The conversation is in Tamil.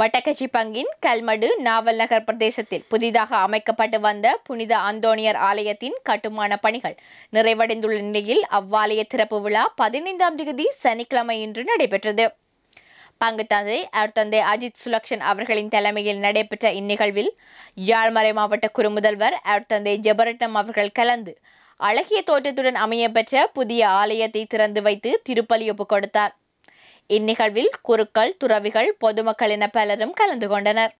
வட்டக்கச்சி பங்கின் கல்மடு நாவல் நகர் பிரதேசத்தில் புதிதாக அமைக்கப்பட்டு வந்த புனித அந்தோணியர் ஆலயத்தின் கட்டுமான பணிகள் நிறைவடைந்துள்ள நிலையில் அவ்வாலய திறப்பு விழா பதினைந்தாம் தேதி சனிக்கிழமை இன்று நடைபெற்றது பங்கு தந்தை தந்தை அஜித் சுலக்ஷன் அவர்களின் தலைமையில் நடைபெற்ற இந்நிகழ்வில் யாழ்மறை மாவட்ட குறுமுதல்வர் தந்தை ஜெபரட்னம் அவர்கள் கலந்து அழகிய தோற்றத்துடன் அமையப்பெற்ற புதிய ஆலயத்தை திறந்து வைத்து திருப்பலி ஒப்பு கொடுத்தார் இந்நிகழ்வில் குருக்கள் துறவிகள் பொதுமக்கள் என பலரும் கலந்து கொண்டனர்